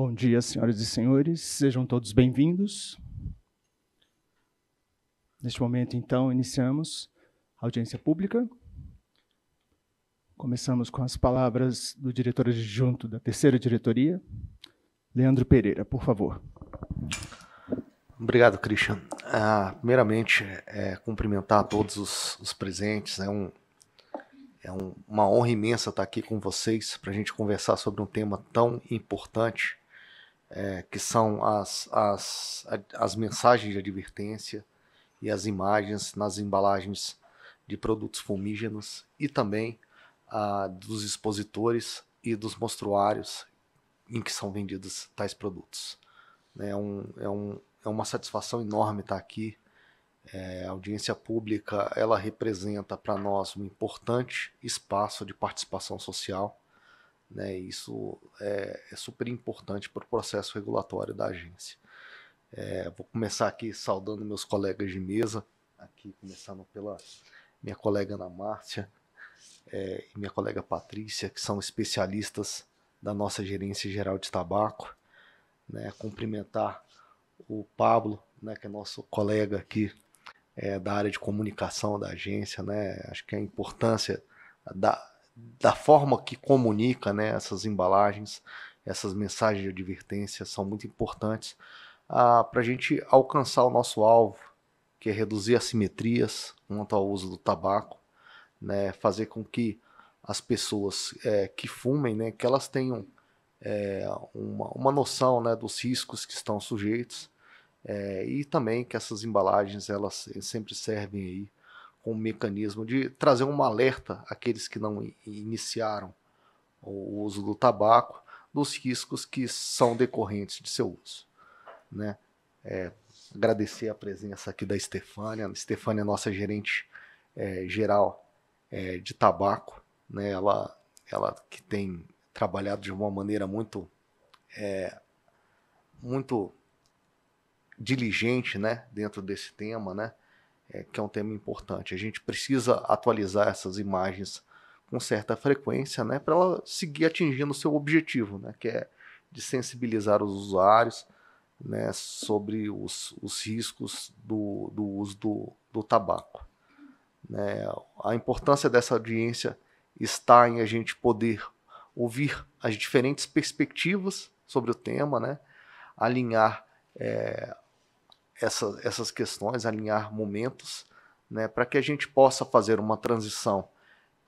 Bom dia, senhoras e senhores, sejam todos bem-vindos. Neste momento, então, iniciamos a audiência pública. Começamos com as palavras do diretor adjunto da terceira diretoria, Leandro Pereira, por favor. Obrigado, Christian. Ah, primeiramente, é, cumprimentar a todos os, os presentes. É, um, é um, uma honra imensa estar aqui com vocês para a gente conversar sobre um tema tão importante é, que são as, as, as mensagens de advertência e as imagens nas embalagens de produtos fumígenos e também a dos expositores e dos mostruários em que são vendidos tais produtos. Né? É, um, é, um, é uma satisfação enorme estar aqui. É, a audiência pública ela representa para nós um importante espaço de participação social né? Isso é, é super importante para o processo regulatório da agência. É, vou começar aqui saudando meus colegas de mesa, aqui começando pela minha colega Ana Márcia é, e minha colega Patrícia, que são especialistas da nossa gerência geral de tabaco. Né? Cumprimentar o Pablo, né, que é nosso colega aqui é, da área de comunicação da agência, né? Acho que a importância da, da forma que comunica né, essas embalagens, essas mensagens de advertência são muito importantes ah, para a gente alcançar o nosso alvo, que é reduzir assimetrias quanto ao uso do tabaco, né, fazer com que as pessoas é, que fumem, né, que elas tenham é, uma, uma noção né, dos riscos que estão sujeitos é, e também que essas embalagens elas sempre servem aí com o mecanismo de trazer um alerta àqueles que não iniciaram o uso do tabaco dos riscos que são decorrentes de seu uso. Né? É, agradecer a presença aqui da Estefânia. Estefânia é nossa gerente é, geral é, de tabaco. Né? Ela, ela que tem trabalhado de uma maneira muito, é, muito diligente né? dentro desse tema, né? é, que é um tema importante. A gente precisa atualizar essas imagens com certa frequência, né, para ela seguir atingindo o seu objetivo, né, que é de sensibilizar os usuários né, sobre os, os riscos do, do uso do, do tabaco. Né, a importância dessa audiência está em a gente poder ouvir as diferentes perspectivas sobre o tema, né, alinhar é, essa, essas questões, alinhar momentos, né, para que a gente possa fazer uma transição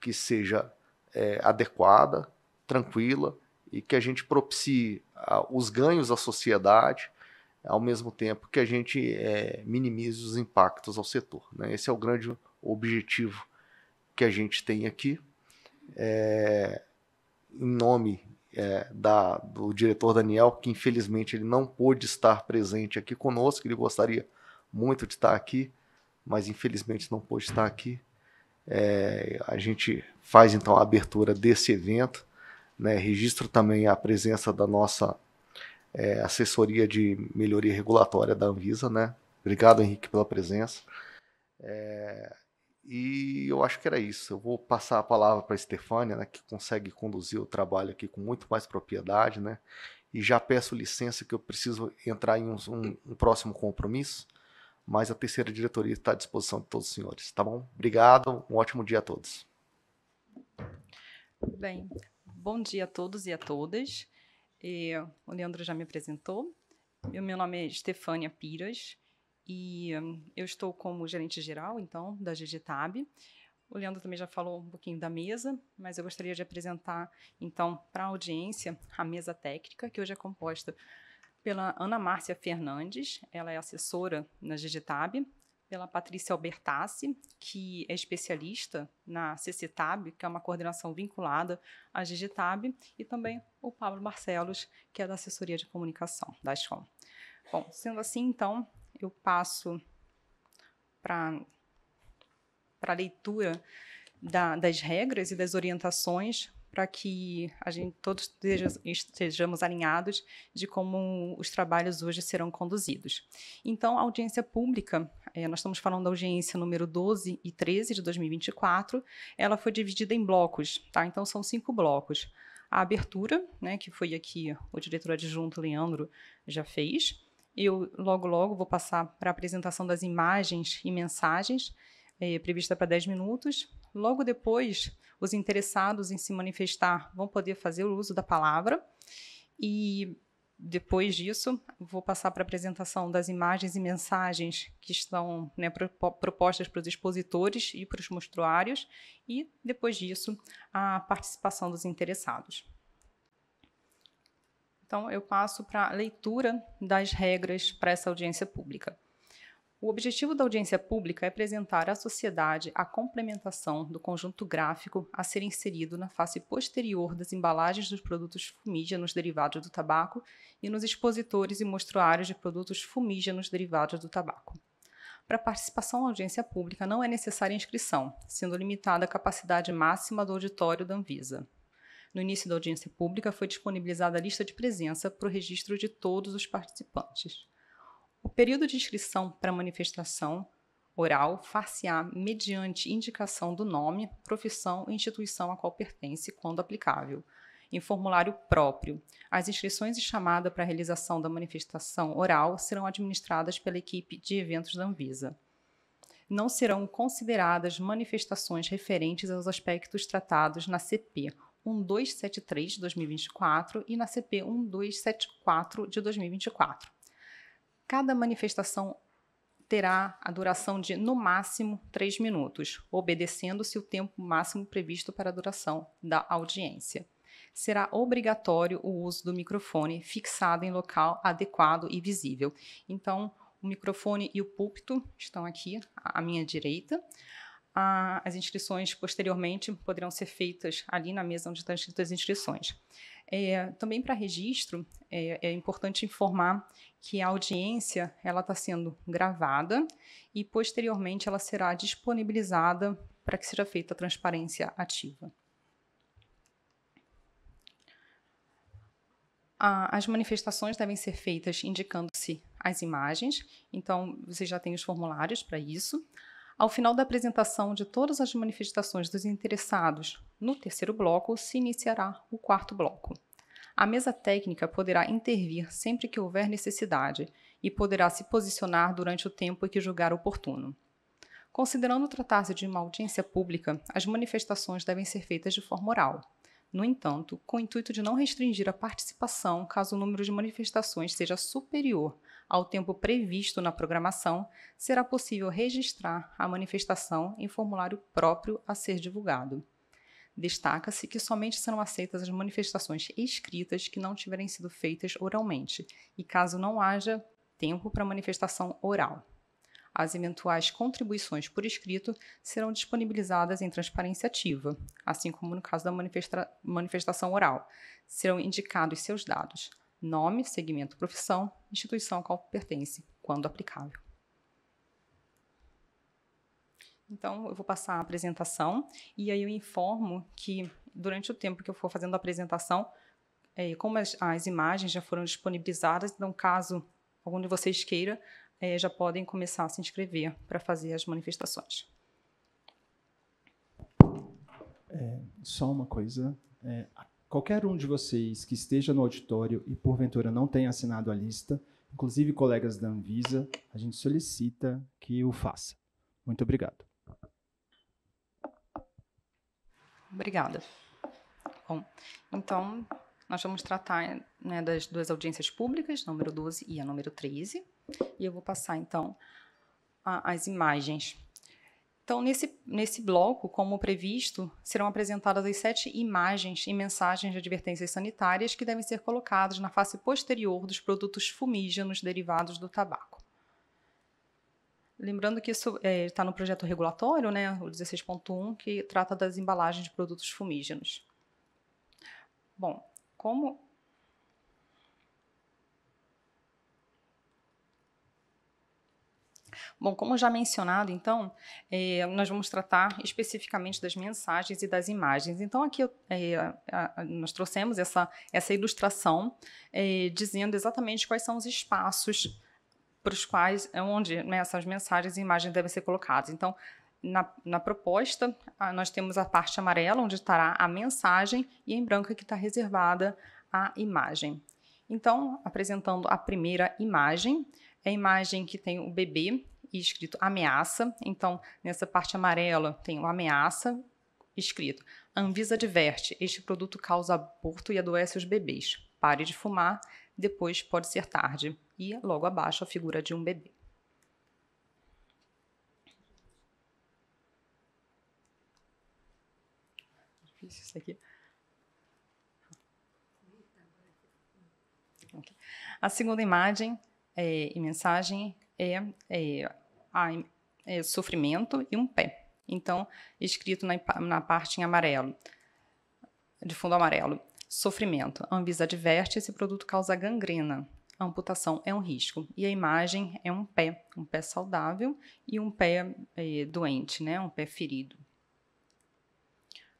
que seja é, adequada, tranquila e que a gente propicie a, os ganhos à sociedade, ao mesmo tempo que a gente é, minimize os impactos ao setor. Né? Esse é o grande objetivo que a gente tem aqui. É, em nome é, da, do diretor Daniel, que infelizmente ele não pôde estar presente aqui conosco, ele gostaria muito de estar aqui, mas infelizmente não pôde estar aqui. É, a gente faz então a abertura desse evento, né? registro também a presença da nossa é, assessoria de melhoria regulatória da Anvisa. Né? Obrigado, Henrique, pela presença. É, e eu acho que era isso. Eu vou passar a palavra para a Estefânia, né, que consegue conduzir o trabalho aqui com muito mais propriedade, né? E já peço licença que eu preciso entrar em um, um, um próximo compromisso, mas a terceira diretoria está à disposição de todos os senhores, tá bom? Obrigado, um ótimo dia a todos. Bem, bom dia a todos e a todas. Eh, o Leandro já me apresentou. meu nome é Estefânia Piras. E hum, eu estou como gerente geral, então, da Digitab. O Leandro também já falou um pouquinho da mesa, mas eu gostaria de apresentar, então, para a audiência, a mesa técnica, que hoje é composta pela Ana Márcia Fernandes, ela é assessora na Digitab, pela Patrícia Albertassi, que é especialista na CCTAB, que é uma coordenação vinculada à Digitab, e também o Pablo Marcelos que é da assessoria de comunicação da Esfom. Bom, sendo assim, então, eu passo para a leitura da, das regras e das orientações para que a gente todos estejamos alinhados de como os trabalhos hoje serão conduzidos. Então, a audiência pública, é, nós estamos falando da audiência número 12 e 13 de 2024, ela foi dividida em blocos, tá? Então, são cinco blocos. A abertura, né, que foi aqui o diretor adjunto Leandro já fez, eu logo, logo vou passar para a apresentação das imagens e mensagens, é, prevista para 10 minutos. Logo depois, os interessados em se manifestar vão poder fazer o uso da palavra. E depois disso, vou passar para a apresentação das imagens e mensagens que estão né, propostas para os expositores e para os mostruários, e depois disso, a participação dos interessados. Então, eu passo para a leitura das regras para essa audiência pública. O objetivo da audiência pública é apresentar à sociedade a complementação do conjunto gráfico a ser inserido na face posterior das embalagens dos produtos fumígenos derivados do tabaco e nos expositores e mostruários de produtos fumígenos derivados do tabaco. Para participação na audiência pública não é necessária inscrição, sendo limitada a capacidade máxima do auditório da Anvisa. No início da audiência pública, foi disponibilizada a lista de presença para o registro de todos os participantes. O período de inscrição para manifestação oral far-se-á mediante indicação do nome, profissão e instituição a qual pertence, quando aplicável, em formulário próprio. As inscrições e chamada para a realização da manifestação oral serão administradas pela equipe de eventos da Anvisa. Não serão consideradas manifestações referentes aos aspectos tratados na CP 1273 de 2024 e na CP 1274 de 2024. Cada manifestação terá a duração de, no máximo, três minutos, obedecendo-se o tempo máximo previsto para a duração da audiência. Será obrigatório o uso do microfone fixado em local adequado e visível. Então, o microfone e o púlpito estão aqui à minha direita a, as inscrições posteriormente poderão ser feitas ali na mesa onde estão escritas as inscrições. É, também para registro, é, é, importante informar que a audiência ela está sendo gravada e posteriormente ela será disponibilizada para que seja feita a transparência ativa. as manifestações devem ser feitas indicando-se as imagens, então você já tem os formulários para isso. Ao final da apresentação de todas as manifestações dos interessados no terceiro bloco, se iniciará o quarto bloco. A mesa técnica poderá intervir sempre que houver necessidade e poderá se posicionar durante o tempo que julgar oportuno. Considerando tratar-se de uma audiência pública, as manifestações devem ser feitas de forma oral. No entanto, com o intuito de não restringir a participação caso o número de manifestações seja superior ao tempo previsto na programação, será possível registrar a manifestação em formulário próprio a ser divulgado. Destaca-se que somente serão aceitas as manifestações escritas que não tiverem sido feitas oralmente e caso não haja tempo para manifestação oral. As eventuais contribuições por escrito serão disponibilizadas em transparência ativa, assim como no caso da manifesta manifestação oral. Serão indicados seus dados nome, segmento, profissão, instituição a qual pertence, quando aplicável. Então, eu vou passar a apresentação e aí eu informo que, durante o tempo que eu for fazendo a apresentação, é, como as, as, imagens já foram disponibilizadas, então, caso algum de vocês queira, é, já podem começar a se inscrever para fazer as manifestações. É, só uma coisa: a é, Qualquer um de vocês que esteja no auditório e porventura não tenha assinado a lista, inclusive colegas da Anvisa, a gente solicita que o faça. Muito obrigado. Obrigada. Bom, então nós vamos tratar né, das duas audiências públicas, número 12 e a número 13, e eu vou passar então a, as imagens. Então, nesse, nesse bloco, como previsto, serão apresentadas as sete imagens e mensagens de advertências sanitárias que devem ser colocadas na face posterior dos produtos fumígenos derivados do tabaco. Lembrando que isso está é, tá no projeto regulatório, né, o 16.1, que trata das embalagens de produtos fumígenos. Bom, como Bom, como já mencionado, então, é, nós vamos tratar especificamente das mensagens e das imagens. Então, aqui é, nós trouxemos essa, essa ilustração é, dizendo exatamente quais são os espaços para os quais, é onde né, essas mensagens e imagens devem ser colocadas. Então, na, na, proposta, nós temos a parte amarela, onde estará a mensagem, e em branca, é que está reservada a imagem. Então, apresentando a primeira imagem, é a imagem que tem o bebê e escrito ameaça. Então, nessa parte amarela tem o ameaça escrito. Anvisa adverte: este produto causa aborto e adoece os bebês. Pare de fumar, depois pode ser tarde. E logo abaixo a figura de um bebê. Difícil isso aqui. A segunda imagem é, e mensagem é, é a, é, sofrimento e um pé. Então, escrito na, na parte em amarelo, de fundo amarelo. Sofrimento. A Anvisa adverte esse produto causa gangrena. A amputação é um risco. E a imagem é um pé, um pé saudável e um pé é, doente, né? um pé ferido.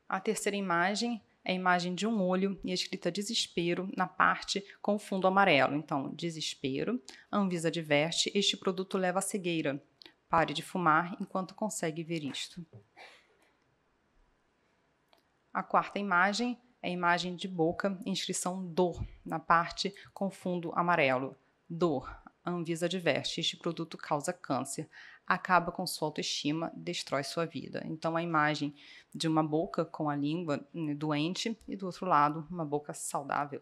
A terceira imagem é a imagem de um olho e a escrita desespero na parte com fundo amarelo. Então, desespero. A Anvisa adverte, este produto leva à cegueira. Pare de fumar enquanto consegue ver isto. A quarta imagem é a imagem de boca, inscrição dor, na parte com fundo amarelo. Dor. Anvisa adverte: este produto causa câncer, acaba com sua autoestima, destrói sua vida. Então, a imagem de uma boca com a língua né, doente e do outro lado, uma boca saudável.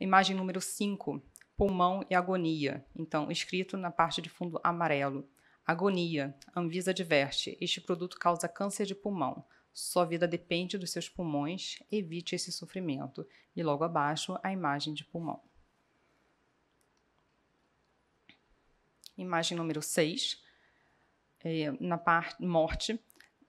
Imagem número 5 pulmão e agonia. Então, escrito na parte de fundo amarelo. Agonia. Anvisa diverte. Este produto causa câncer de pulmão. Sua vida depende dos seus pulmões. Evite esse sofrimento. E logo abaixo, a imagem de pulmão. Imagem número 6. É, eh, na parte morte,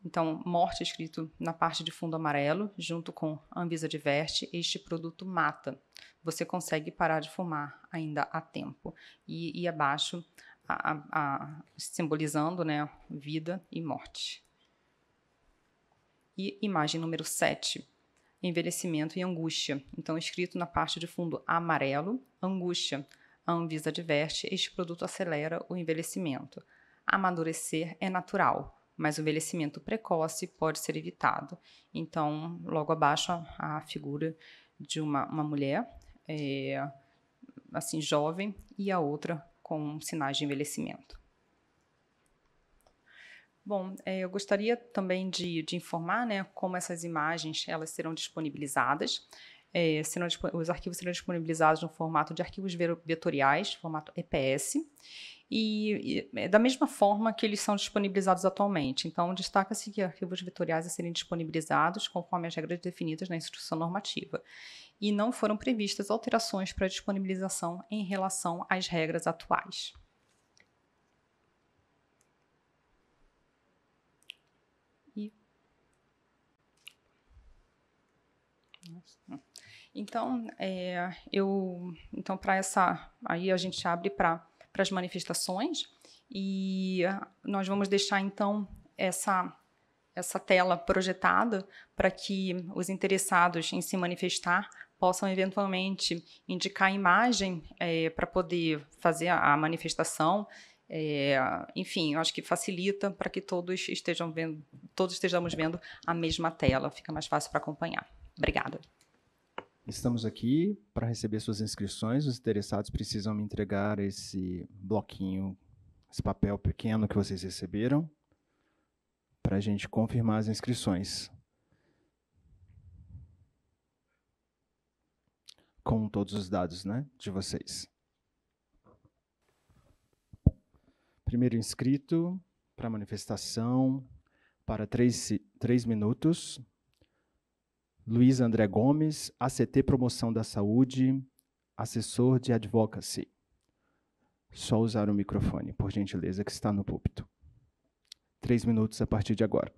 então, morte escrito na parte de fundo amarelo, junto com Anvisa Diverte, este produto mata. Você consegue parar de fumar ainda a tempo. E, e abaixo, a, a, a, simbolizando né, vida e morte. E imagem número 7, envelhecimento e angústia. Então, escrito na parte de fundo amarelo, angústia. A Anvisa diverte, este produto acelera o envelhecimento. Amadurecer é natural mas o envelhecimento precoce pode ser evitado. Então, logo abaixo, a, a figura de uma, uma mulher, é, assim, jovem, e a outra com sinais de envelhecimento. Bom, é, eu gostaria também de, de informar né, como essas imagens elas serão disponibilizadas. É, serão, os arquivos serão disponibilizados no formato de arquivos vetoriais, formato EPS, e, e, é, da mesma forma que eles são disponibilizados atualmente. Então, destaca-se que arquivos vetoriais a serem disponibilizados conforme as regras definidas na instrução normativa. E não foram previstas alterações para disponibilização em relação às regras atuais. Então, é, eu, então para essa, aí a gente abre para para as manifestações. E ah, nós vamos deixar então essa essa tela projetada para que os interessados em se manifestar possam eventualmente indicar a imagem é, para poder fazer a manifestação. É, enfim, eu acho que facilita para que todos estejam vendo, todos estejamos vendo a mesma tela, fica mais fácil para acompanhar. Obrigada. Estamos aqui para receber suas inscrições. Os interessados precisam me entregar esse bloquinho, esse papel pequeno que vocês receberam, para a gente confirmar as inscrições. Com todos os dados né, de vocês. Primeiro inscrito para manifestação, para três, três minutos. Luiz André Gomes, ACT Promoção da Saúde, assessor de advocacy. Só usar o microfone, por gentileza, que está no púlpito. Três minutos a partir de agora.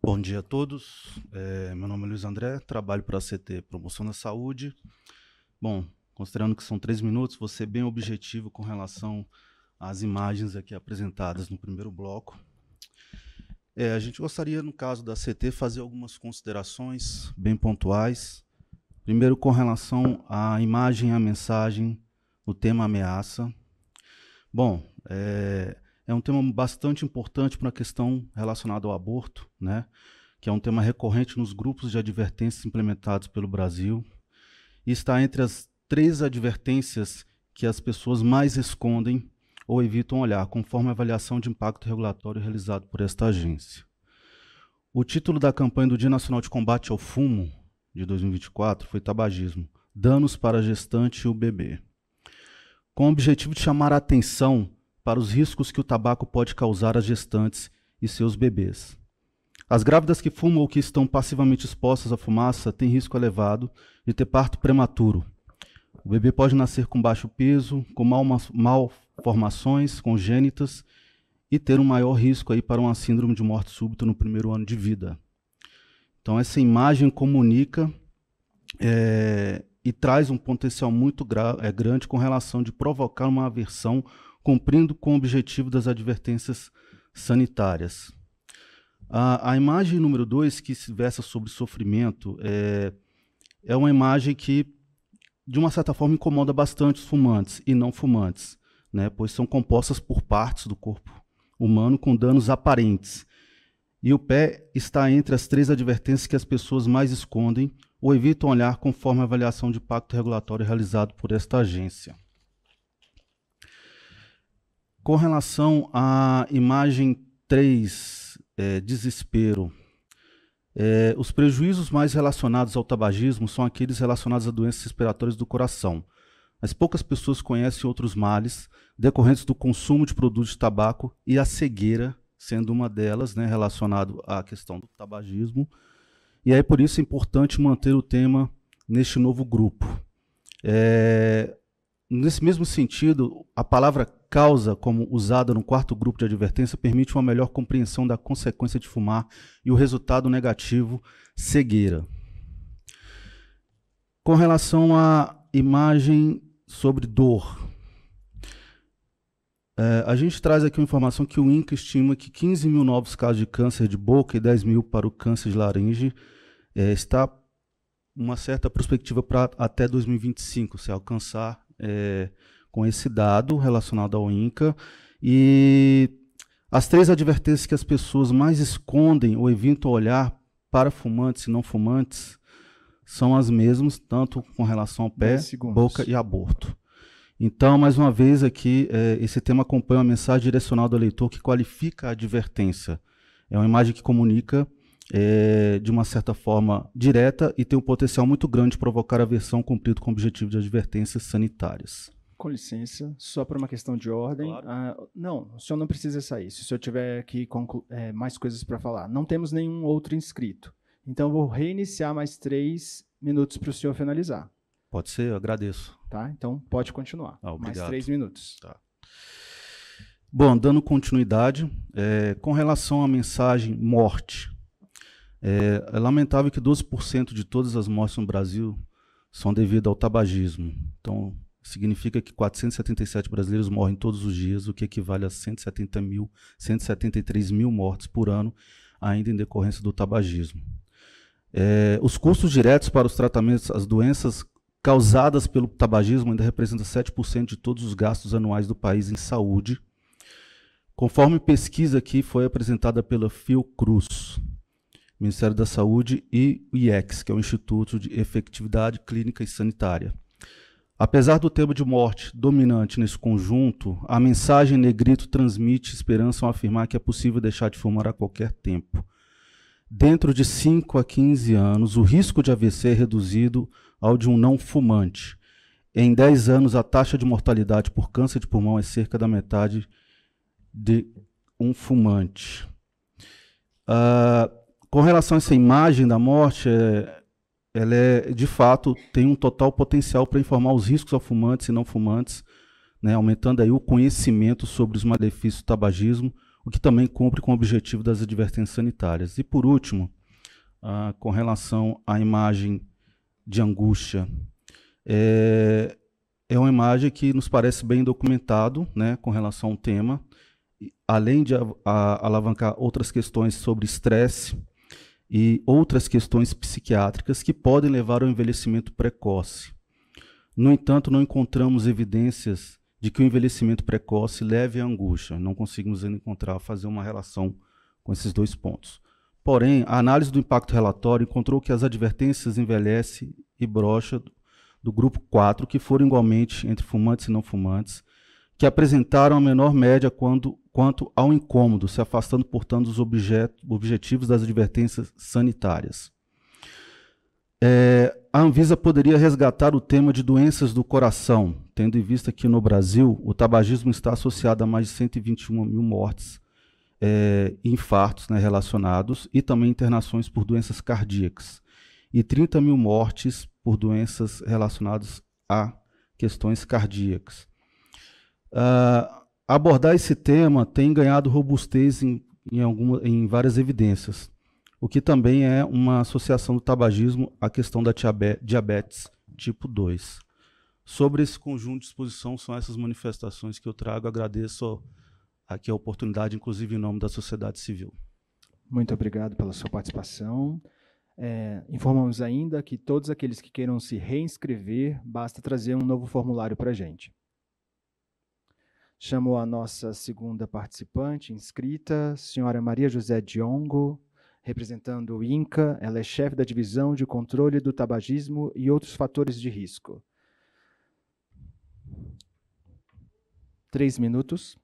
Bom dia a todos. É, meu nome é Luiz André, trabalho para a CT Promoção da Saúde. Bom, considerando que são três minutos, vou ser bem objetivo com relação às imagens aqui apresentadas no primeiro bloco. É, a gente gostaria, no caso da CT, fazer algumas considerações bem pontuais. Primeiro, com relação à imagem, à mensagem, o tema ameaça. Bom, é, é um tema bastante importante para a questão relacionada ao aborto, né? que é um tema recorrente nos grupos de advertências implementados pelo Brasil, e está entre as três advertências que as pessoas mais escondem ou evitam olhar, conforme a avaliação de impacto regulatório realizado por esta agência. O título da campanha do Dia Nacional de Combate ao Fumo de 2024 foi Tabagismo: Danos para a Gestante e o Bebê, com o objetivo de chamar a atenção para os riscos que o tabaco pode causar às gestantes e seus bebês. As grávidas que fumam ou que estão passivamente expostas à fumaça têm risco elevado de ter parto prematuro. O bebê pode nascer com baixo peso, com mal, mal formações congênitas e ter um maior risco aí para uma síndrome de morte súbita no primeiro ano de vida. Então essa imagem comunica é, e traz um potencial muito é, grande com relação de provocar uma aversão, cumprindo com o objetivo das advertências sanitárias. A, a imagem número 2, que se versa sobre sofrimento, é, é uma imagem que, de uma certa forma, incomoda bastante os fumantes e não fumantes né, pois são compostas por partes do corpo humano com danos aparentes. E o pé está entre as três advertências que as pessoas mais escondem ou evitam olhar conforme a avaliação de impacto regulatório realizado por esta agência. Com relação à imagem 3, é, desespero, é, os prejuízos mais relacionados ao tabagismo são aqueles relacionados a doenças respiratórias do coração, mas poucas pessoas conhecem outros males decorrentes do consumo de produtos de tabaco e a cegueira sendo uma delas, né, relacionado à questão do tabagismo. E aí por isso é importante manter o tema neste novo grupo. É, nesse mesmo sentido, a palavra causa, como usada no quarto grupo de advertência, permite uma melhor compreensão da consequência de fumar e o resultado negativo, cegueira. Com relação à imagem sobre dor. É, a gente traz aqui uma informação que o INCA estima que 15 mil novos casos de câncer de boca e 10 mil para o câncer de laringe é, está uma certa perspectiva para até 2025 se alcançar é, com esse dado relacionado ao INCA e as três advertências que as pessoas mais escondem ou evitam olhar para fumantes e não fumantes são as mesmas, tanto com relação ao pé, boca e aborto. Então, mais uma vez aqui, é, esse tema acompanha uma mensagem direcional do leitor que qualifica a advertência. É uma imagem que comunica é, de uma certa forma direta e tem um potencial muito grande de provocar aversão cumprido com o objetivo de advertências sanitárias. Com licença, só por uma questão de ordem. Claro. Ah, não, o senhor não precisa sair. Se o senhor tiver aqui é, mais coisas para falar, não temos nenhum outro inscrito. Então, vou reiniciar mais três minutos para o senhor finalizar. Pode ser, eu agradeço. Tá? Então, pode continuar. Ah, mais três minutos. Tá. Bom, dando continuidade, é, com relação à mensagem morte, é, é lamentável que 12% de todas as mortes no Brasil são devidas ao tabagismo. Então, significa que 477 brasileiros morrem todos os dias, o que equivale a 170 mil, 173 mil mortes por ano, ainda em decorrência do tabagismo. É, os custos diretos para os tratamentos, as doenças causadas pelo tabagismo ainda representam 7% de todos os gastos anuais do país em saúde, conforme pesquisa que foi apresentada pela Fiocruz, Ministério da Saúde e o IEX, que é o Instituto de Efetividade Clínica e Sanitária. Apesar do tema de morte dominante nesse conjunto, a mensagem negrito transmite esperança ao afirmar que é possível deixar de fumar a qualquer tempo dentro de 5 a 15 anos, o risco de AVC é reduzido ao de um não fumante. Em 10 anos, a taxa de mortalidade por câncer de pulmão é cerca da metade de um fumante. Uh, com relação a essa imagem da morte, é, ela é, de fato tem um total potencial para informar os riscos a fumantes e não fumantes, né, aumentando aí o conhecimento sobre os malefícios do tabagismo o que também cumpre com o objetivo das advertências sanitárias. E, por último, ah, com relação à imagem de angústia, é, é uma imagem que nos parece bem documentado né, com relação ao tema, além de a, a, alavancar outras questões sobre estresse e outras questões psiquiátricas que podem levar ao envelhecimento precoce. No entanto, não encontramos evidências de que o envelhecimento precoce leve à angústia. Não conseguimos encontrar, fazer uma relação com esses dois pontos. Porém, a análise do impacto relatório encontrou que as advertências envelhece e brocha do grupo 4, que foram igualmente entre fumantes e não fumantes, que apresentaram a menor média quando, quanto ao incômodo, se afastando, portanto, dos objetivos das advertências sanitárias. É, a Anvisa poderia resgatar o tema de doenças do coração, tendo em vista que no Brasil o tabagismo está associado a mais de 121 mil mortes, é, infartos né, relacionados e também internações por doenças cardíacas e 30 mil mortes por doenças relacionadas a questões cardíacas. Uh, abordar esse tema tem ganhado robustez em, em, alguma, em várias evidências, o que também é uma associação do tabagismo à questão da diabetes tipo 2. Sobre esse conjunto de exposição, são essas manifestações que eu trago. Agradeço aqui a oportunidade, inclusive em nome da sociedade civil. Muito obrigado pela sua participação. É, informamos ainda que todos aqueles que queiram se reinscrever, basta trazer um novo formulário para a gente. Chamo a nossa segunda participante inscrita, senhora Maria José Diongo, representando o INCA. Ela é chefe da Divisão de Controle do Tabagismo e Outros Fatores de Risco. três minutos.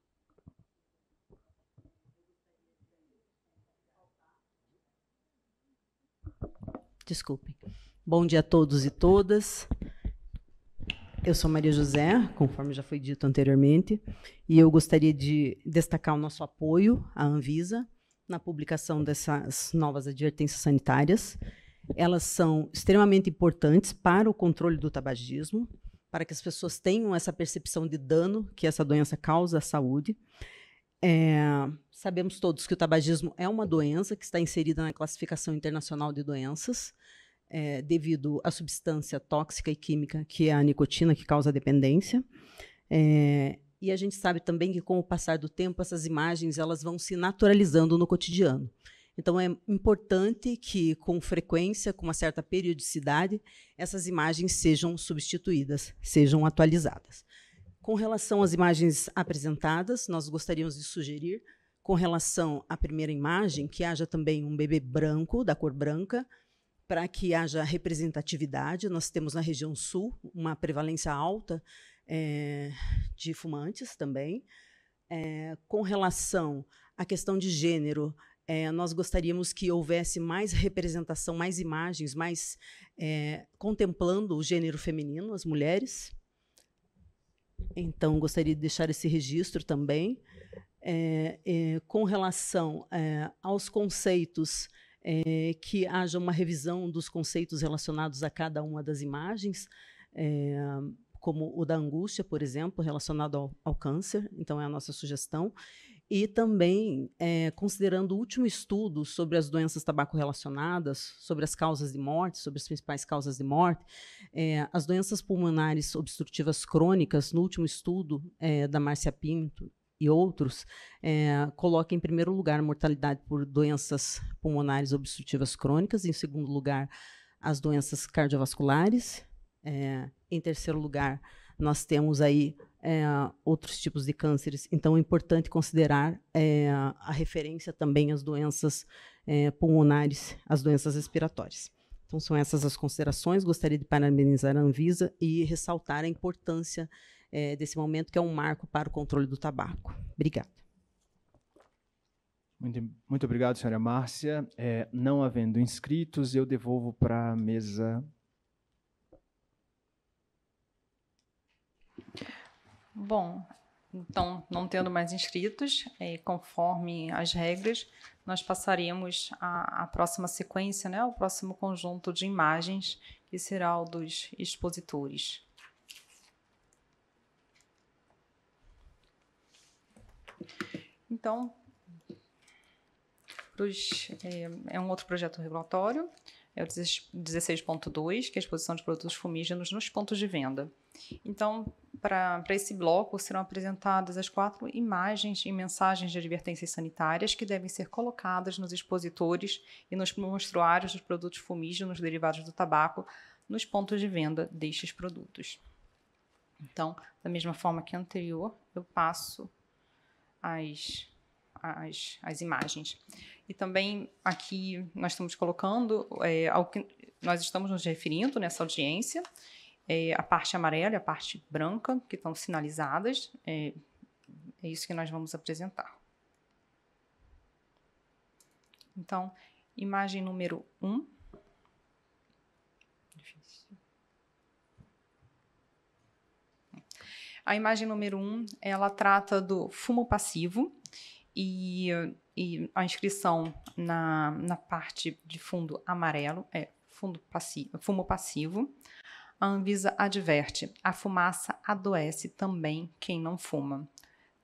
Desculpem. Bom dia a todos e todas. Eu sou Maria José, conforme já foi dito anteriormente, e eu gostaria de destacar o nosso apoio à Anvisa na publicação dessas novas advertências sanitárias. Elas são extremamente importantes para o controle do tabagismo para que as pessoas tenham essa percepção de dano que essa doença causa à saúde. É, sabemos todos que o tabagismo é uma doença que está inserida na classificação internacional de doenças, é, devido à substância tóxica e química que é a nicotina, que causa dependência. É, e a gente sabe também que, com o passar do tempo, essas imagens elas vão se naturalizando no cotidiano. Então, é importante que, com frequência, com uma certa periodicidade, essas imagens sejam substituídas, sejam atualizadas. Com relação às imagens apresentadas, nós gostaríamos de sugerir, com relação à primeira imagem, que haja também um bebê branco, da cor branca, para que haja representatividade. Nós temos na região sul uma prevalência alta é, de fumantes também. É, com relação à questão de gênero, é, nós gostaríamos que houvesse mais representação, mais imagens, mais é, contemplando o gênero feminino, as mulheres. Então, gostaria de deixar esse registro também. É, com relação aos conceitos, que haja uma revisão dos conceitos relacionados a cada uma das imagens como o da angústia, por exemplo, relacionado ao, ao, câncer, então é a nossa sugestão, e também, é, considerando o último estudo sobre as doenças tabaco-relacionadas, sobre as causas de morte, sobre as principais causas de morte, é, as doenças pulmonares obstrutivas crônicas, no último estudo é, da Márcia Pinto e outros, é, coloca em primeiro lugar a mortalidade por doenças pulmonares obstrutivas crônicas, em segundo lugar, as doenças cardiovasculares, em terceiro lugar, nós temos aí é, outros tipos de cânceres. Então, é importante considerar é, a referência também às doenças é, pulmonares, às doenças respiratórias. Então, são essas as considerações. Gostaria de parabenizar a Anvisa e ressaltar a importância desse momento, que é um marco para o controle do tabaco. Obrigada. Muito, muito obrigado, senhora Márcia. não havendo inscritos, eu devolvo para a mesa Bom, então, não tendo mais inscritos, é, conforme as regras, nós passaremos à próxima sequência, né, ao próximo conjunto de imagens, que será o dos expositores. Então, pros, é, é um outro projeto regulatório, é o 16.2, que é a exposição de produtos fumígenos nos pontos de venda. Então, para esse bloco serão apresentadas as quatro imagens e mensagens de advertências sanitárias que devem ser colocadas nos expositores e nos monstruários dos produtos fumígenos derivados do tabaco nos pontos de venda destes produtos. Então, da mesma forma que anterior, eu passo as, as, as imagens. E também aqui nós estamos colocando é, ao que nós estamos nos referindo nessa audiência é, a parte amarela e a parte branca, que estão sinalizadas. É, é isso que nós vamos apresentar. Então, imagem número 1. Um. A imagem número 1, um, ela trata do fumo passivo e, e, a inscrição na, na parte de fundo amarelo é fundo passi, fumo passivo. A Anvisa adverte: a fumaça adoece também quem não fuma.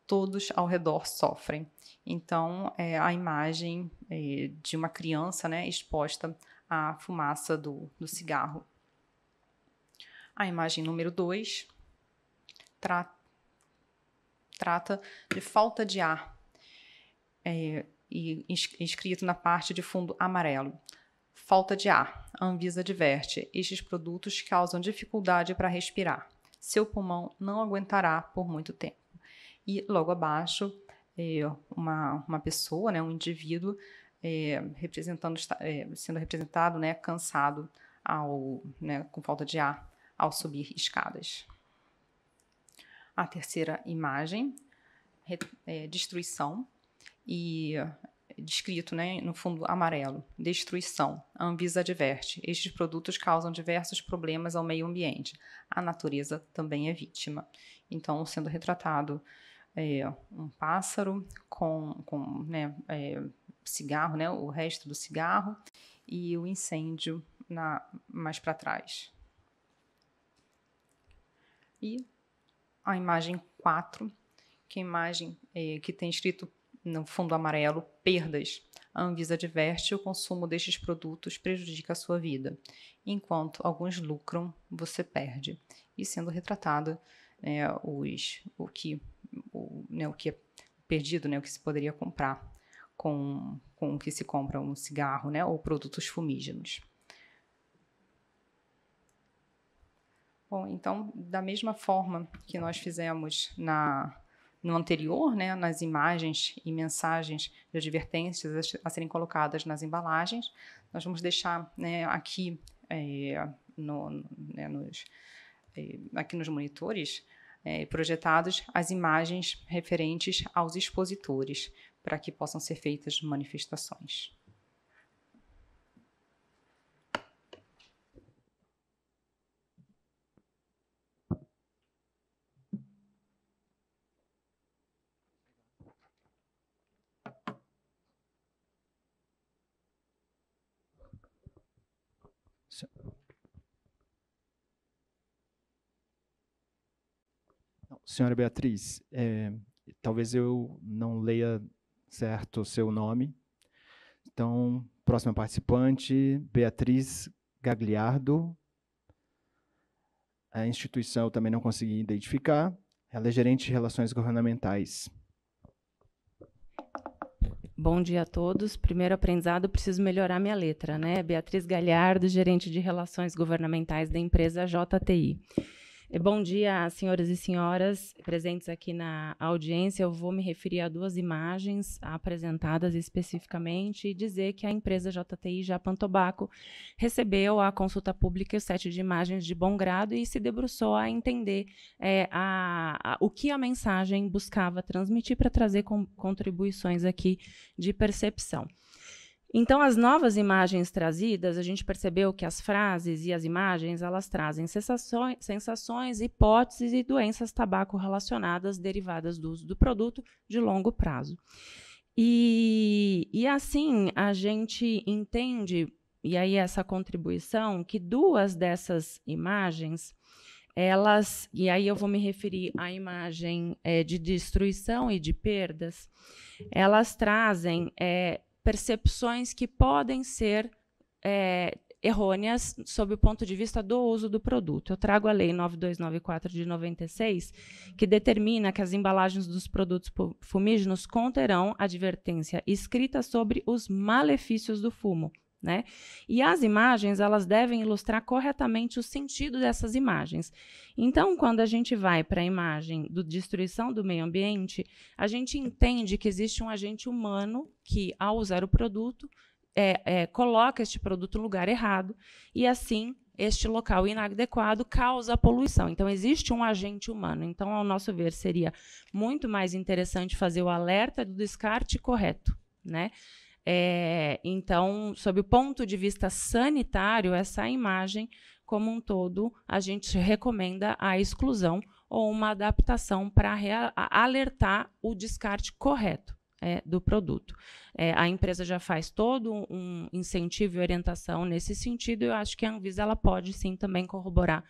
Todos ao redor sofrem. Então, é, a imagem é, de uma criança né, exposta à fumaça do, do cigarro. A imagem número 2 tra trata de falta de ar, é, e, escrito na parte de fundo amarelo. Falta de ar. A Anvisa adverte: estes produtos causam dificuldade para respirar. Seu pulmão não aguentará por muito tempo. E logo abaixo, é, uma, uma pessoa, né, um indivíduo, é, representando, é, sendo representado né, cansado ao, né, com falta de ar ao subir escadas. A terceira imagem, é, destruição. E descrito né, no fundo amarelo: destruição. A Anvisa adverte: estes produtos causam diversos problemas ao meio ambiente. A natureza também é vítima. Então, sendo retratado é, um pássaro com, com né, é, cigarro, né, o resto do cigarro, e o incêndio na, mais para trás. E a imagem 4, que é a imagem é, que tem escrito no fundo amarelo, perdas. A Anvisa adverte o consumo destes produtos prejudica a sua vida. Enquanto alguns lucram, você perde. E sendo retratado é, os, o, que, o, né, o que é perdido, né, o que se poderia comprar com, com o que se compra um cigarro né, ou produtos fumígenos. Bom, então, da mesma forma que nós fizemos na no anterior, né, nas imagens e mensagens de advertências a serem colocadas nas embalagens. Nós vamos deixar né, aqui, é, no, né, nos, é, aqui nos monitores é, projetados as imagens referentes aos expositores, para que possam ser feitas manifestações. senhora Beatriz, é, talvez eu não leia certo o seu nome. Então, próxima participante, Beatriz Gagliardo. A instituição eu também não consegui identificar. Ela é gerente de relações governamentais. Bom dia a todos. Primeiro aprendizado, preciso melhorar minha letra, né? Beatriz Galhardo, gerente de Relações Governamentais da empresa JTI. Eh, bom dia, senhoras e senhoras presentes aqui na audiência. Eu vou me referir a duas imagens apresentadas especificamente e dizer que a empresa JTI Japan Tobacco recebeu a consulta pública e o set de imagens de bom grado e se debruçou a entender é, a, a, o que a mensagem buscava transmitir para trazer com, contribuições aqui de percepção. Então, as novas imagens trazidas, a gente percebeu que as frases e as imagens elas trazem sensações, sensações hipóteses e doenças tabaco relacionadas derivadas do uso do produto de longo prazo. E, e assim a gente entende, e aí essa contribuição, que duas dessas imagens elas, e aí eu vou me referir à imagem é, de destruição e de perdas, elas trazem é, percepções que podem ser é, errôneas sob o ponto de vista do uso do produto. Eu trago a Lei 9294 de 96, que determina que as embalagens dos produtos fumígenos conterão advertência escrita sobre os malefícios do fumo, né? E as imagens, elas devem ilustrar corretamente o sentido dessas imagens. Então, quando a gente vai para a imagem do destruição do meio ambiente, a gente entende que existe um agente humano que, ao usar o produto, é, é, coloca este produto no lugar errado e, assim, este local inadequado causa poluição. Então, existe um agente humano. Então, ao nosso ver, seria muito mais interessante fazer o alerta do descarte correto, né? É, então, sob o ponto de vista sanitário, essa imagem como um todo, a gente recomenda a exclusão ou uma adaptação para alertar o descarte correto é, do produto. É, a empresa já faz todo um incentivo e orientação nesse sentido, eu acho que a Anvisa ela pode sim também corroborar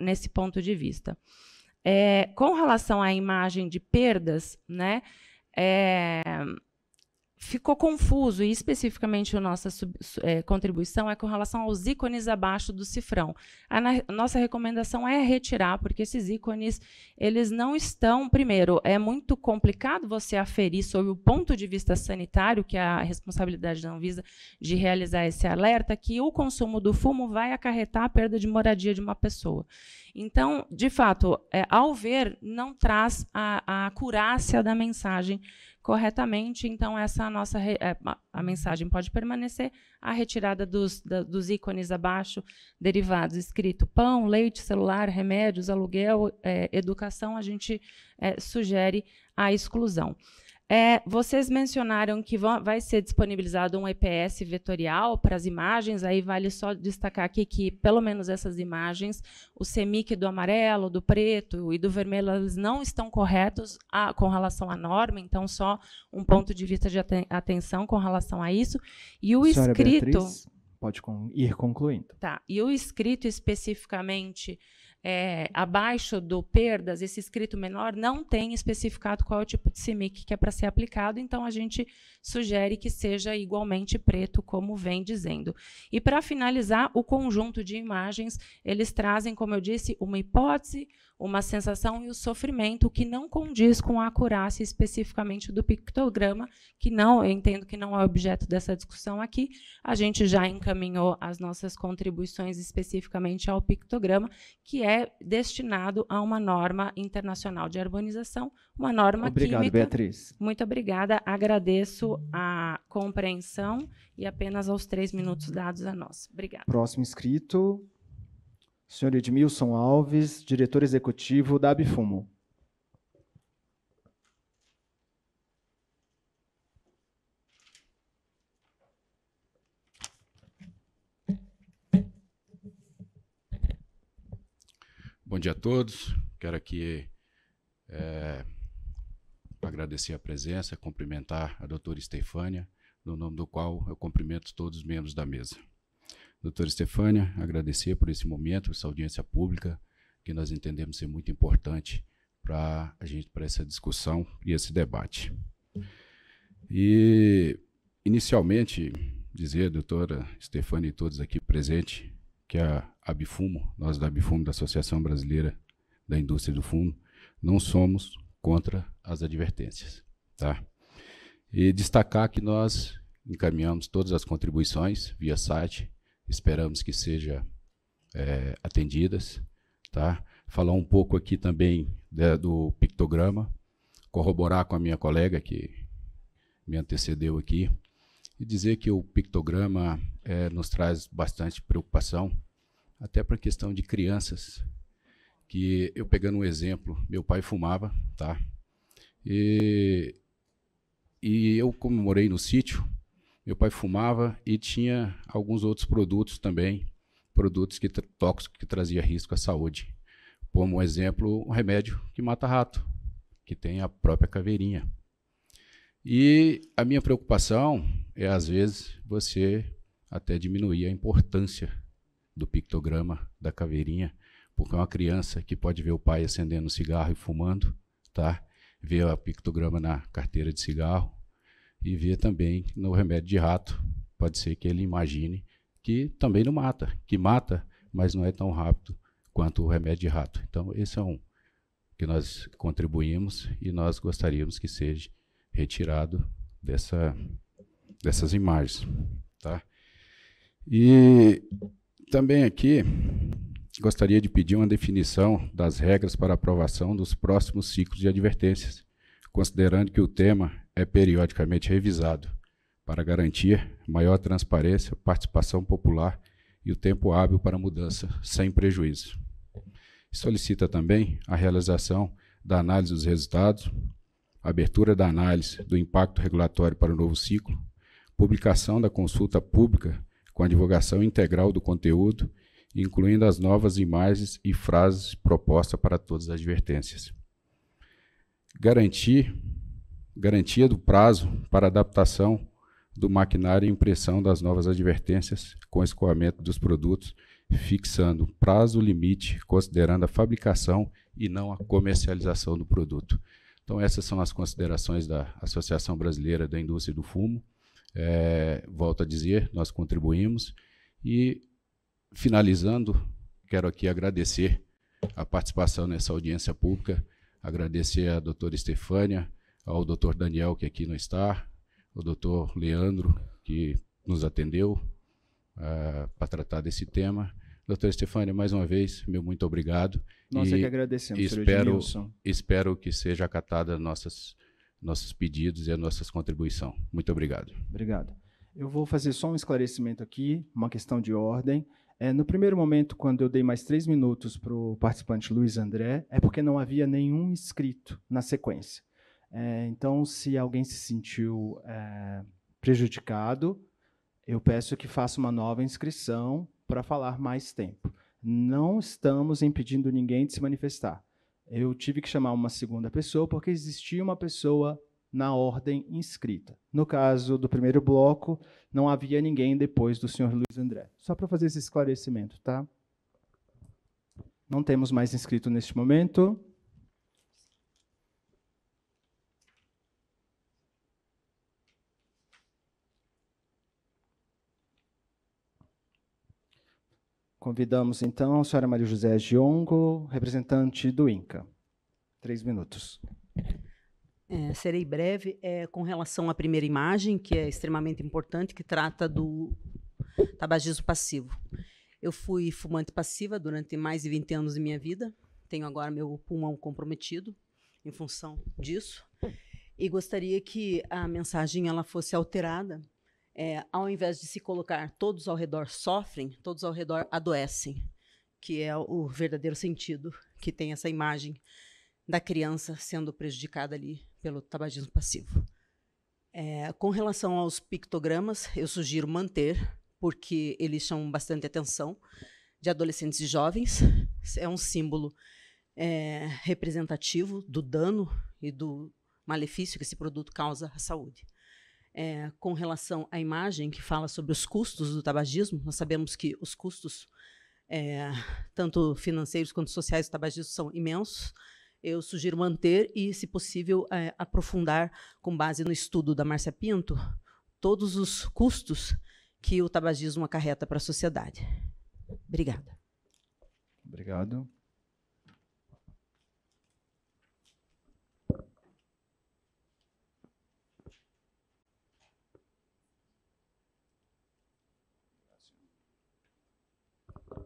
nesse ponto de vista. É, com relação à imagem de perdas, né? É, ficou confuso, e especificamente a nossa sub, é, contribuição é com relação aos ícones abaixo do cifrão. A, na, nossa recomendação é retirar, porque esses ícones, eles não estão... Primeiro, é muito complicado você aferir sob o ponto de vista sanitário, que é a responsabilidade da Anvisa de realizar esse alerta, que o consumo do fumo vai acarretar a perda de moradia de uma pessoa. Então, de fato, é, ao ver, não traz a, a acurácia da mensagem corretamente. Então, essa nossa é, a mensagem pode permanecer, a retirada dos, da, dos ícones abaixo, derivados, escrito pão, leite, celular, remédios, aluguel, é, educação, a gente é, sugere a exclusão. É, vocês mencionaram que vai ser disponibilizado um EPS vetorial para as imagens, aí vale só destacar aqui que, pelo menos essas imagens, o CEMIC do amarelo, do preto e do vermelho, elas não estão corretos a, com relação à norma, então só um ponto de vista de aten atenção com relação a isso. E o Senhora escrito... Beatriz, pode ir concluindo. Tá, e o escrito especificamente é, abaixo do perdas, esse escrito menor não tem especificado qual é o tipo de CIMIC que é para ser aplicado, então a gente sugere que seja igualmente preto, como vem dizendo. E para finalizar, o conjunto de imagens, eles trazem, como eu disse, uma hipótese, uma sensação e o sofrimento que não condiz com a acurácia especificamente do pictograma, que não, eu entendo que não é objeto dessa discussão aqui. A gente já encaminhou as nossas contribuições especificamente ao pictograma, que é destinado a uma norma internacional de harmonização, uma norma Obrigado, química. Beatriz. Muito obrigada. Agradeço a compreensão e apenas aos três minutos dados a nós. Obrigada. Próximo inscrito, Senhor Edmilson Alves, diretor executivo da Abifumo. Bom dia a todos. Quero aqui é, agradecer a presença, cumprimentar a doutora Estefânia, no nome do qual eu cumprimento todos os membros da mesa. Doutora Estefânia, agradecer por esse momento, essa audiência pública, que nós entendemos ser muito importante para a gente, para essa discussão e esse debate. E, inicialmente, dizer, doutora Estefânia e todos aqui presentes, que a Abifumo, nós da Abifumo, da Associação Brasileira da Indústria do Fumo, não somos contra as advertências. Tá? E destacar que nós encaminhamos todas as contribuições via site esperamos que sejam é, atendidas. Tá? Falar um pouco aqui também de, né, do pictograma, corroborar com a minha colega que me antecedeu aqui, e dizer que o pictograma é, nos traz bastante preocupação, até para a questão de crianças, que eu pegando um exemplo, meu pai fumava, tá? E, e eu, comemorei no sítio, meu pai fumava e tinha alguns outros produtos também, produtos que tóxicos que trazia risco à saúde. Como um exemplo, um remédio que mata rato, que tem a própria caveirinha. E a minha preocupação é às vezes você até diminuir a importância do pictograma da caveirinha, porque é uma criança que pode ver o pai acendendo um cigarro e fumando, tá? Ver o pictograma na carteira de cigarro, e ver também no remédio de rato, pode ser que ele imagine que também não mata, que mata, mas não é tão rápido quanto o remédio de rato. Então, esse é um que nós contribuímos e nós gostaríamos que seja retirado dessa, dessas imagens. Tá? E também aqui gostaria de pedir uma definição das regras para aprovação dos próximos ciclos de advertências, considerando que o tema é periodicamente revisado para garantir maior transparência, participação popular e o tempo hábil para mudança, sem prejuízo. Solicita também a realização da análise dos resultados, abertura da análise do impacto regulatório para o novo ciclo, publicação da consulta pública com a divulgação integral do conteúdo, incluindo as novas imagens e frases propostas para todas as advertências. Garantir garantia do prazo para adaptação do maquinário e impressão das novas advertências com escoamento dos produtos, fixando prazo limite, considerando a fabricação e não a comercialização do produto. Então, essas são as considerações da Associação Brasileira da Indústria do Fumo. É, volto a dizer, nós contribuímos. E, finalizando, quero aqui agradecer a participação nessa audiência pública, agradecer a doutora Estefânia, ao doutor Daniel, que aqui não está, ao doutor Leandro, que nos atendeu uh, ah, para tratar desse tema. doutor Stefânia, mais uma vez, meu muito obrigado. Nós e é que agradecemos, espero, espero que seja acatada nossas nossos pedidos e a nossas contribuição. Muito obrigado. Obrigado. Eu vou fazer só um esclarecimento aqui, uma questão de ordem. É, no primeiro momento, quando eu dei mais três minutos para o participante Luiz André, é porque não havia nenhum inscrito na sequência. É, então, se alguém se sentiu é, prejudicado, eu peço que faça uma nova inscrição para falar mais tempo. Não estamos impedindo ninguém de se manifestar. Eu tive que chamar uma segunda pessoa porque existia uma pessoa na ordem inscrita. No caso do primeiro bloco, não havia ninguém depois do senhor Luiz André. Só para fazer esse esclarecimento, tá? Não temos mais inscrito neste momento. Convidamos então a senhora Maria José Giongo, representante do INCA. Três minutos. É, serei breve. É, com relação à primeira imagem, que é extremamente importante, que trata do tabagismo passivo. Eu fui fumante passiva durante mais de 20 anos de minha vida. Tenho agora meu pulmão comprometido em função disso. E gostaria que a mensagem ela fosse alterada é, ao invés de se colocar todos ao redor sofrem, todos ao redor adoecem, que é o verdadeiro sentido que tem essa imagem da criança sendo prejudicada ali pelo tabagismo passivo. É, com relação aos pictogramas, eu sugiro manter, porque eles chamam bastante atenção de adolescentes e jovens. É um símbolo é, representativo do dano e do malefício que esse produto causa à saúde é, com relação à imagem, que fala sobre os custos do tabagismo. Nós sabemos que os custos, é, tanto financeiros quanto sociais, do tabagismo são imensos. Eu sugiro manter e, se possível, é, aprofundar, com base no estudo da Márcia Pinto, todos os custos que o tabagismo acarreta para a sociedade. Obrigada. Obrigado.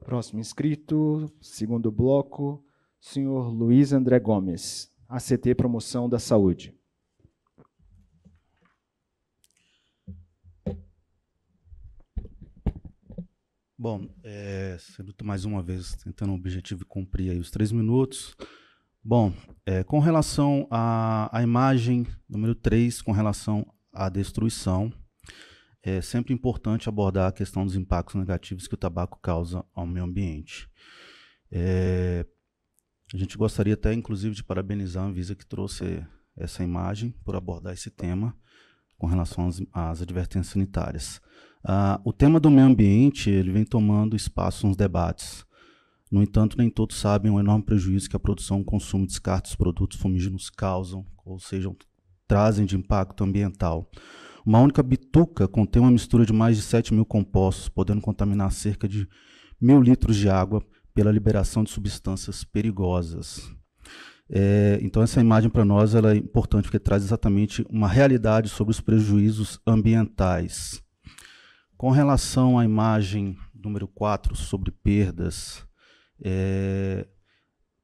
Próximo inscrito, segundo bloco, senhor Luiz André Gomes, ACT Promoção da Saúde. Bom, é, mais uma vez tentando o objetivo de cumprir os três minutos. Bom, é, com relação à, à imagem número 3, com relação à destruição, é sempre importante abordar a questão dos impactos negativos que o tabaco causa ao meio ambiente. É, a gente gostaria até, inclusive, de parabenizar a Anvisa que trouxe essa imagem por abordar esse tema com relação às, às advertências sanitárias. Ah, o tema do meio ambiente ele vem tomando espaço nos debates. No entanto, nem todos sabem o enorme prejuízo que a produção, o consumo e descartes dos produtos fumígenos causam, ou seja, trazem de impacto ambiental. Uma única bituca contém uma mistura de mais de 7 mil compostos, podendo contaminar cerca de mil litros de água pela liberação de substâncias perigosas. É, então essa imagem para nós ela é importante porque traz exatamente uma realidade sobre os prejuízos ambientais. Com relação à imagem número 4 sobre perdas, é,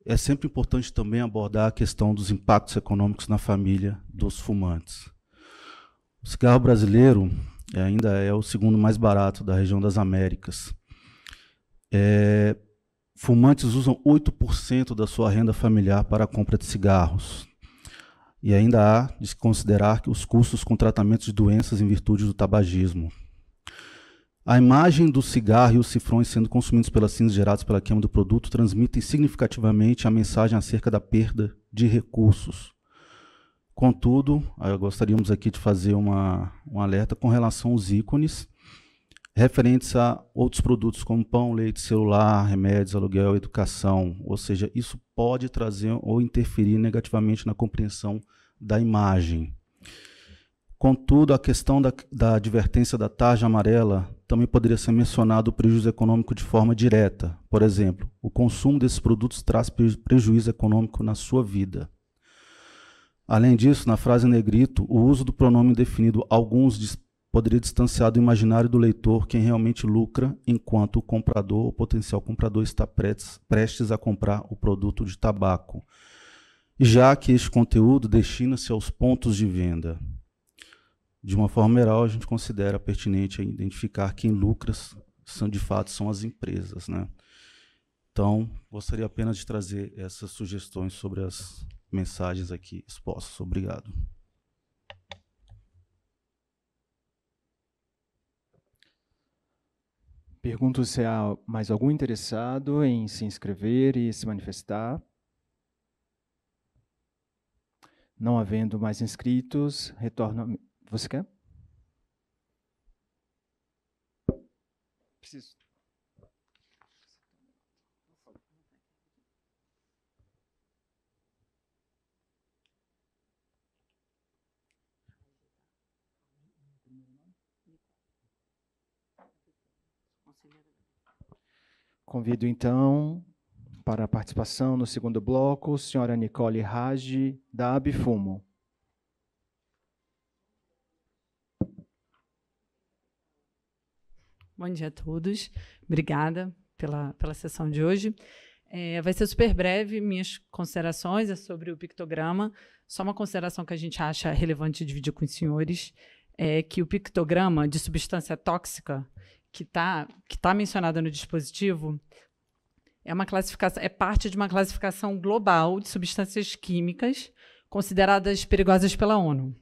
é sempre importante também abordar a questão dos impactos econômicos na família dos fumantes. O cigarro brasileiro é, ainda é o segundo mais barato da região das Américas. É, fumantes usam 8% da sua renda familiar para a compra de cigarros. E ainda há de se considerar que os custos com tratamentos de doenças em virtude do tabagismo. A imagem do cigarro e os cifrões sendo consumidos pelas cinzas geradas pela queima do produto transmitem significativamente a mensagem acerca da perda de recursos. Contudo, ah, gostaríamos aqui de fazer uma, um alerta com relação aos ícones referentes a outros produtos como pão, leite, celular, remédios, aluguel, educação. Ou seja, isso pode trazer ou interferir negativamente na compreensão da imagem. Contudo, a questão da, da advertência da tarja amarela também poderia ser mencionado o prejuízo econômico de forma direta. Por exemplo, o consumo desses produtos traz prejuízo econômico na sua vida. Além disso, na frase negrito, o uso do pronome indefinido alguns poderia distanciar do imaginário do leitor quem realmente lucra enquanto o comprador ou potencial comprador está prestes a comprar o produto de tabaco, já que este conteúdo destina-se aos pontos de venda. De uma forma geral, a gente considera pertinente identificar quem lucra são de fato são as empresas, né? Então, gostaria apenas de trazer essas sugestões sobre as mensagens aqui expostas. Obrigado. Pergunto se há mais algum interessado em se inscrever e se manifestar. Não havendo mais inscritos, retorno. Você quer? Preciso. Convido então para a participação no segundo bloco, senhora Nicole Raji, da Abifumo. Bom dia a todos. Obrigada pela, pela sessão de hoje. É, vai ser super breve. Minhas considerações é sobre o pictograma. Só uma consideração que a gente acha relevante dividir com os senhores é que o pictograma de substância tóxica que está que tá mencionada no dispositivo é uma classificação, é parte de uma classificação global de substâncias químicas consideradas perigosas pela ONU,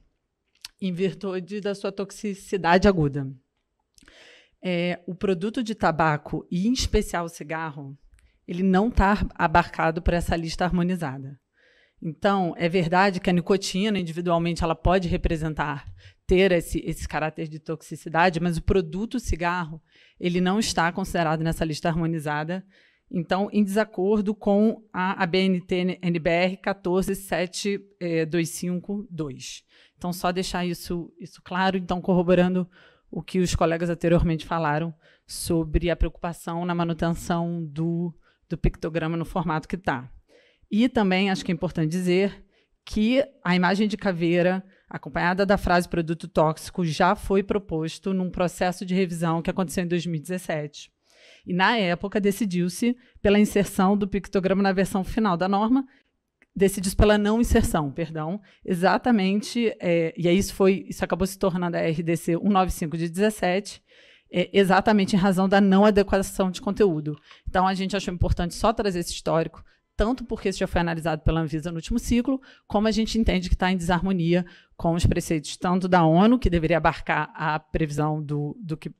em virtude da sua toxicidade aguda. É, o produto de tabaco e em especial o cigarro, ele não está abarcado por essa lista harmonizada. Então, é verdade que a nicotina, individualmente, ela pode representar ter esse, esse caráter de toxicidade, mas o produto cigarro, ele não está considerado nessa lista harmonizada, então, em desacordo com a, a BNT NBR 14725.2. Então, só deixar isso, isso claro, então, corroborando o que os colegas anteriormente falaram sobre a preocupação na manutenção do, do pictograma no formato que está. E também acho que é importante dizer que a imagem de caveira, acompanhada da frase produto tóxico, já foi proposto num processo de revisão que aconteceu em 2017. E na época decidiu-se pela inserção do pictograma na versão final da norma, decidiu-se pela não inserção, perdão, exatamente, é, e aí isso foi, isso acabou se tornando a RDC 195 de 17, é, exatamente em razão da não adequação de conteúdo. Então a gente achou importante só trazer esse histórico tanto porque isso já foi analisado pela Anvisa no último ciclo, como a gente entende que está em desarmonia com os preceitos tanto da ONU, que deveria abarcar a previsão do, do que,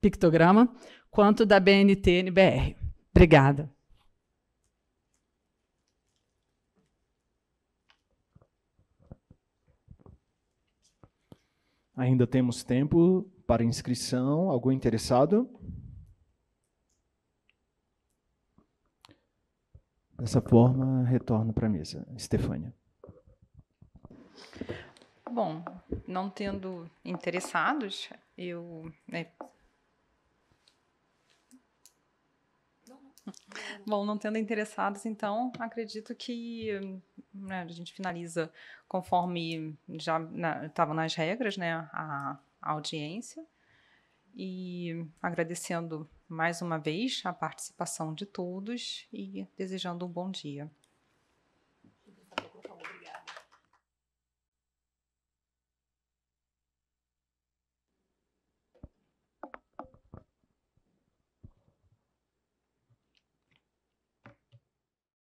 pictograma, quanto da BNT-NBR. Obrigada. Ainda temos tempo para inscrição. Algum interessado? Dessa forma, retorno para a mesa. Estefânia. Bom, não tendo interessados, eu. Né? Bom, não tendo interessados, então acredito que né, a gente finaliza conforme já estavam na, nas regras, né, a, a audiência e agradecendo mais uma vez a participação de todos e desejando um bom dia.